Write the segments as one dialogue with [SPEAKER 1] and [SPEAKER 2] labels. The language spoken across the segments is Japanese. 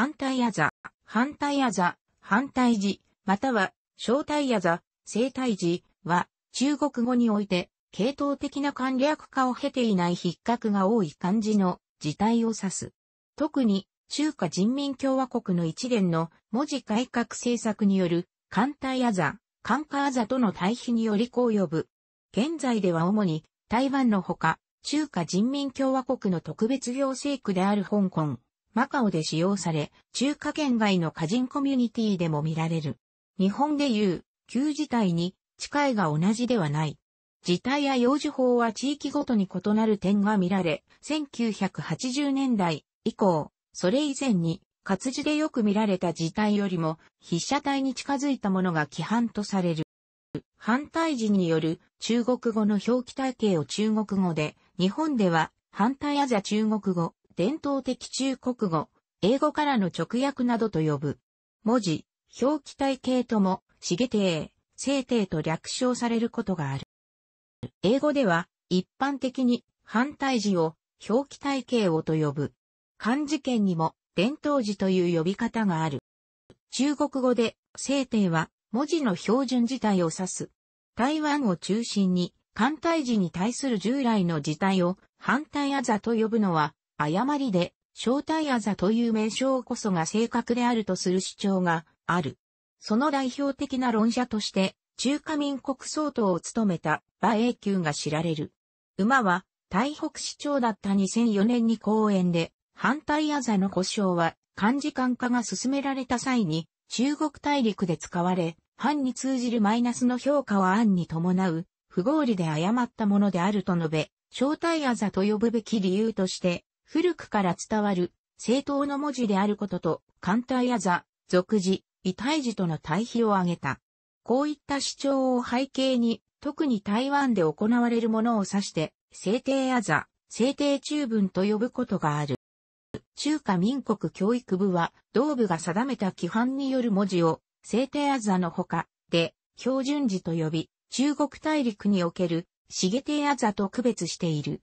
[SPEAKER 1] 反対あざ、反対あざ、反対字、または、正体あざ、正体字は、中国語において、系統的な簡略化を経ていない筆格が多い漢字の字体を指す。特に、中華人民共和国の一連の文字改革政策による、艦隊あざ、艦下あざとの対比によりこう呼ぶ。現在では主に、台湾のほか、中華人民共和国の特別行政区である香港、マカオで使用され、中華圏外の歌人コミュニティでも見られる。日本でいう、旧字体に、近いが同じではない。事態や用児法は地域ごとに異なる点が見られ、1980年代以降、それ以前に活字でよく見られた事態よりも、筆者体に近づいたものが規範とされる。反対時による中国語の表記体系を中国語で、日本では反対アザ中国語、伝統的中国語、英語からの直訳などと呼ぶ。文字、表記体系とも、シゲテ聖帝と略称されることがある。英語では、一般的に反対字を表記体系をと呼ぶ。漢字圏にも伝統字という呼び方がある。中国語で、聖帝は文字の標準字体を指す。台湾を中心に、反対字に対する従来の字体を反対あざと呼ぶのは誤りで、正体あざという名称こそが正確であるとする主張がある。その代表的な論者として、中華民国総統を務めた馬英九が知られる。馬は、台北市長だった2004年に講演で、反対あざの故障は、漢字漢化が進められた際に、中国大陸で使われ、反に通じるマイナスの評価は案に伴う、不合理で誤ったものであると述べ、正体あざと呼ぶべき理由として、古くから伝わる、正党の文字であることと、艦隊や座、俗字、異体字との対比を挙げた。こういった主張を背景に、特に台湾で行われるものを指して、制帝や座、制帝中文と呼ぶことがある。中華民国教育部は、同部が定めた規範による文字を、制帝や座のほか、で、標準字と呼び、中国大陸における、茂帝アザと区別している。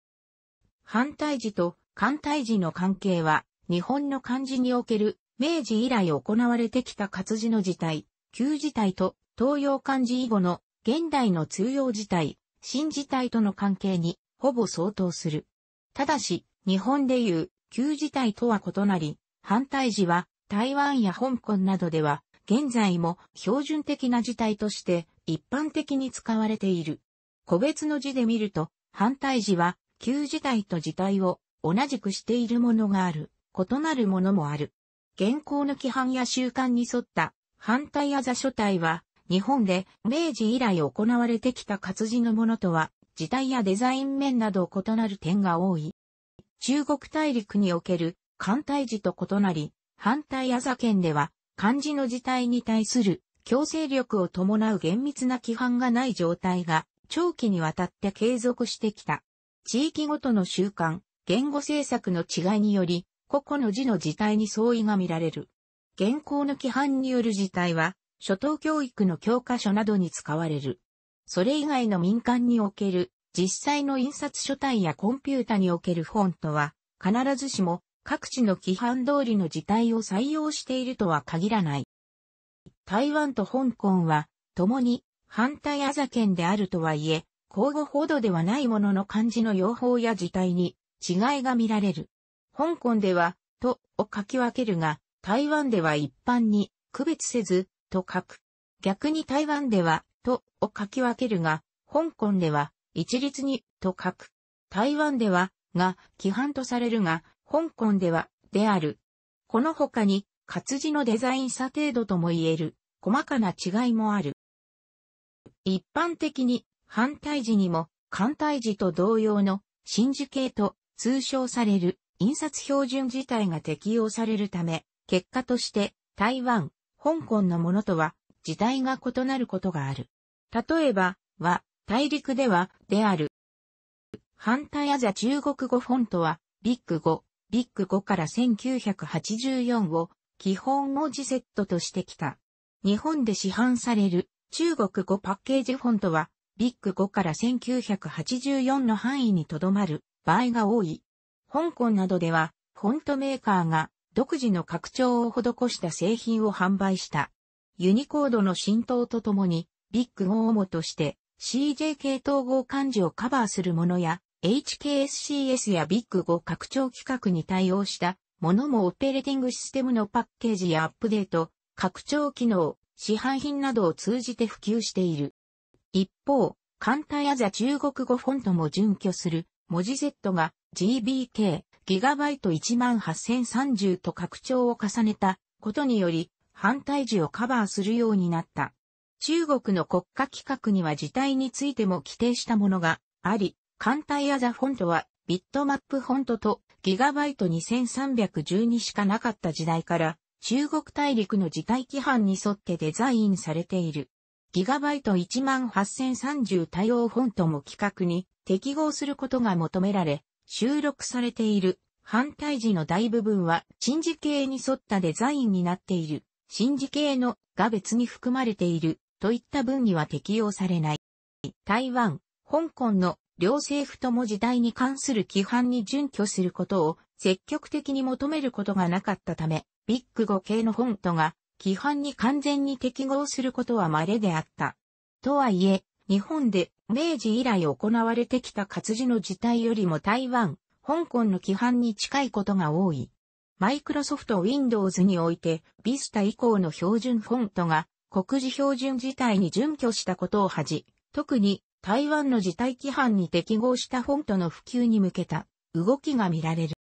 [SPEAKER 1] 反対字と漢体字の関係は、日本の漢字における、明治以来行われてきた活字の字体、旧字体と、東洋漢字以後の、現代の通用字体、新字体との関係に、ほぼ相当する。ただし、日本でいう、旧字体とは異なり、反対字は、台湾や香港などでは、現在も標準的な字体として一般的に使われている。個別の字で見ると、反対字は旧字体と字体を同じくしているものがある、異なるものもある。現行の規範や習慣に沿った反対あざ書体は、日本で明治以来行われてきた活字のものとは、字体やデザイン面など異なる点が多い。中国大陸における艦隊字と異なり、反対あざ県では、漢字の字体に対する強制力を伴う厳密な規範がない状態が長期にわたって継続してきた。地域ごとの習慣、言語政策の違いにより、個々の字の字体に相違が見られる。現行の規範による字体は、初等教育の教科書などに使われる。それ以外の民間における、実際の印刷書体やコンピュータにおけるフォントは、必ずしも各地の規範通りの字体を採用しているとは限らない。台湾と香港は、共に反対あざ県であるとはいえ、交互ほどではないものの漢字の用法や字体に違いが見られる。香港では、とを書き分けるが、台湾では一般に区別せず、と書く。逆に台湾では、とを書き分けるが、香港では一律にと書く。台湾では、が規範とされるが、香港では、である。この他に、活字のデザイン差程度とも言える、細かな違いもある。一般的に、反対時にも、反対時と同様の、真字形と通称される印刷標準自体が適用されるため、結果として台湾、香港のものとは時代が異なることがある。例えば、は、大陸では、である。反対アザ中国語フォントは、ビッグ5、ビッグ5から1984を基本文字セットとしてきた。日本で市販される中国語パッケージフォントは、ビッグ5から1984の範囲にとどまる場合が多い。香港などでは、フォントメーカーが独自の拡張を施した製品を販売した。ユニコードの浸透とともに、ビッグゴーモとして CJK 統合漢字をカバーするものや、HKSCS やビッグ5拡張規格に対応したものもオペレーティングシステムのパッケージやアップデート、拡張機能、市販品などを通じて普及している。一方、簡単やザ中国語フォントも準拠する文字 Z が GBK、ギガバイト18030と拡張を重ねたことにより、反対時をカバーするようになった。中国の国家規格には字体についても規定したものがあり、艦隊アザフォントはビットマップフォントとギガバイト2312しかなかった時代から中国大陸の字体規範に沿ってデザインされている。GB18030 対応フォントも規格に適合することが求められ、収録されている反対時の大部分は、シ字系に沿ったデザインになっている。シ字系のが別に含まれているといった分には適用されない。台湾、香港の両政府とも時代に関する規範に準拠することを積極的に求めることがなかったため、ビッグ5系のフォントが規範に完全に適合することは稀であった。とはいえ、日本で明治以来行われてきた活字の事態よりも台湾、香港の規範に近いことが多い。マイクロソフト Windows において、ビスタ以降の標準フォントが、国字標準事体に準拠したことを恥じ、特に台湾の事態規範に適合したフォントの普及に向けた動きが見られる。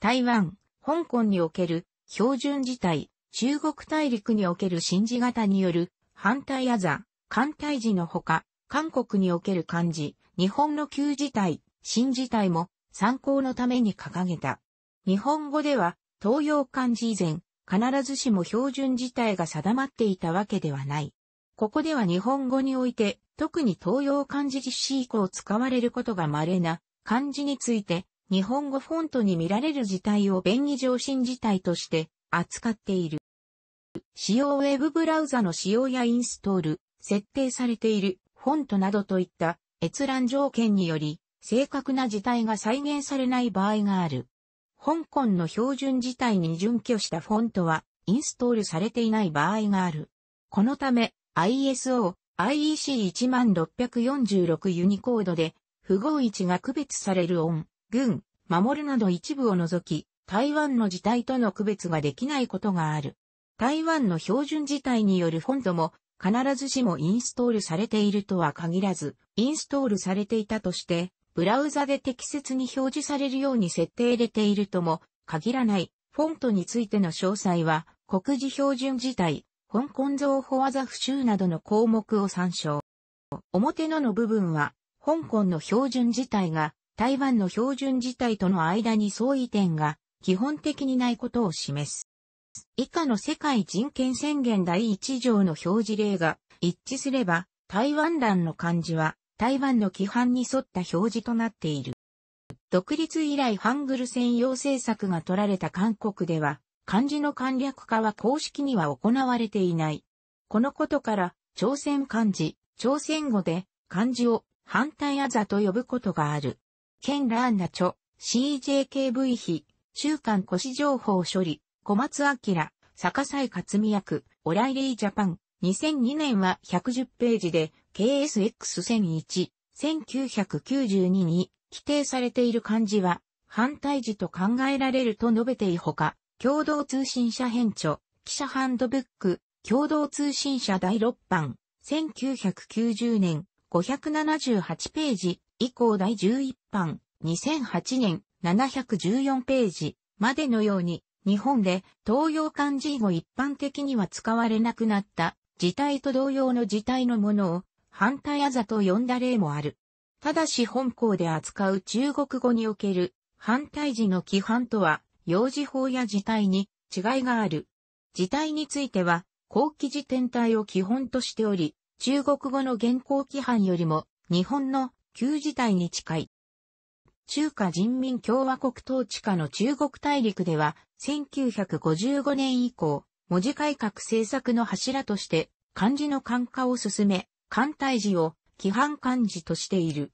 [SPEAKER 1] 台湾、香港における標準事態中国大陸における新字型による反対アざ、艦隊時のほか、韓国における漢字、日本の旧字体、新字体も参考のために掲げた。日本語では東洋漢字以前、必ずしも標準字体が定まっていたわけではない。ここでは日本語において、特に東洋漢字実施以降使われることが稀な漢字について、日本語フォントに見られる字体を便宜上新字体として扱っている。使用ウェブブラウザの使用やインストール、設定されているフォントなどといった閲覧条件により正確な字体が再現されない場合がある。香港の標準字体に準拠したフォントはインストールされていない場合がある。このため ISO、IEC1646 ユニコードで不合位置が区別される音、群、守るなど一部を除き台湾の字体との区別ができないことがある。台湾の標準字体によるフォントも必ずしもインストールされているとは限らず、インストールされていたとして、ブラウザで適切に表示されるように設定入れているとも限らない。フォントについての詳細は、国字標準字体、香港造法技不習などの項目を参照。表のの部分は、香港の標準字体が台湾の標準字体との間に相違点が基本的にないことを示す。以下の世界人権宣言第一条の表示例が一致すれば、台湾欄の漢字は台湾の規範に沿った表示となっている。独立以来ハングル専用政策が取られた韓国では、漢字の簡略化は公式には行われていない。このことから、朝鮮漢字、朝鮮語で漢字を反対あざと呼ぶことがある。県ラーンナチョ、CJKV 比週刊古情報処理、小松明、坂西克美役、オライリージャパン、2002年は110ページで、KSX1001、1992に規定されている漢字は、反対字と考えられると述べていほか、共同通信社編著、記者ハンドブック、共同通信社第6版、1990年578ページ以降第11版、2008年714ページまでのように、日本で東洋漢字語一般的には使われなくなった字体と同様の字体のものを反対あざと呼んだ例もある。ただし本校で扱う中国語における反対字の規範とは、用字法や字体に違いがある。字体については、後期字天体を基本としており、中国語の現行規範よりも日本の旧字体に近い。中華人民共和国統治下の中国大陸では、1955年以降、文字改革政策の柱として、漢字の漢化を進め、漢体字を規範漢字としている。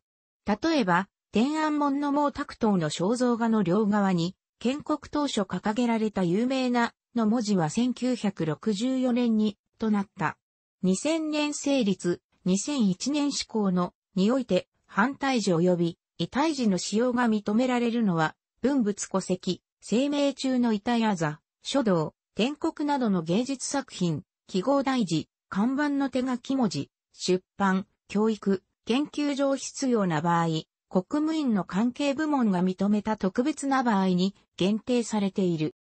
[SPEAKER 1] 例えば、天安門の毛沢東の肖像画の両側に、建国当初掲げられた有名なの文字は1964年にとなった。2000年成立、2001年施行のにおいて反対字及び遺体時の使用が認められるのは、文物戸籍、生命中の遺体あざ、書道、天国などの芸術作品、記号大事、看板の手書き文字、出版、教育、研究上必要な場合、国務院の関係部門が認めた特別な場合に限定されている。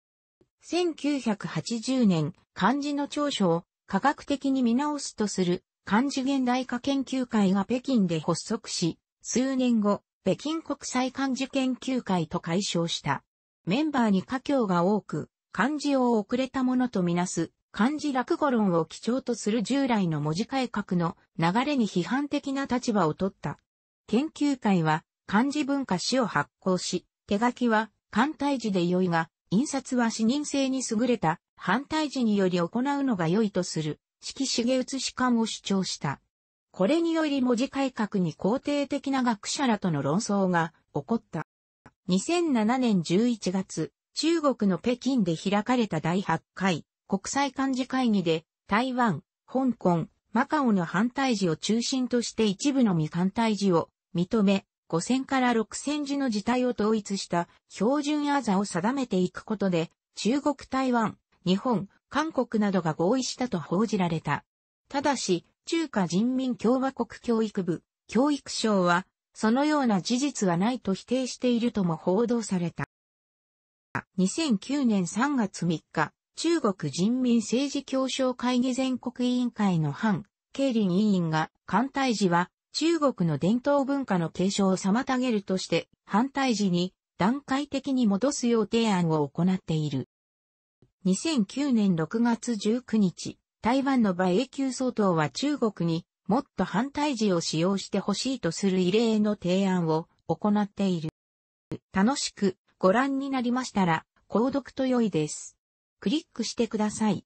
[SPEAKER 1] 1980年、漢字の長所を科学的に見直すとする漢字現代化研究会が北京で発足し、数年後、北京国際漢字研究会と解消した。メンバーに家教が多く、漢字を遅れたものとみなす、漢字落語論を基調とする従来の文字改革の流れに批判的な立場を取った。研究会は漢字文化史を発行し、手書きは簡体字で良いが、印刷は視認性に優れた反対字により行うのが良いとする、色紙写し感を主張した。これにより文字改革に肯定的な学者らとの論争が起こった。2007年11月、中国の北京で開かれた第8回国際漢字会議で台湾、香港、マカオの反対字を中心として一部の未反対字を認め、5000から6000字の字体を統一した標準アザを定めていくことで、中国台湾、日本、韓国などが合意したと報じられた。ただし、中華人民共和国教育部、教育省は、そのような事実はないと否定しているとも報道された。2009年3月3日、中国人民政治協商会議全国委員会の反、経理委員が、艦隊時は、中国の伝統文化の継承を妨げるとして、反対時に段階的に戻すよう提案を行っている。2009年6月19日、台湾の馬英九総統は中国にもっと反対時を使用してほしいとする異例の提案を行っている。楽しくご覧になりましたら、購読と良いです。クリックしてください。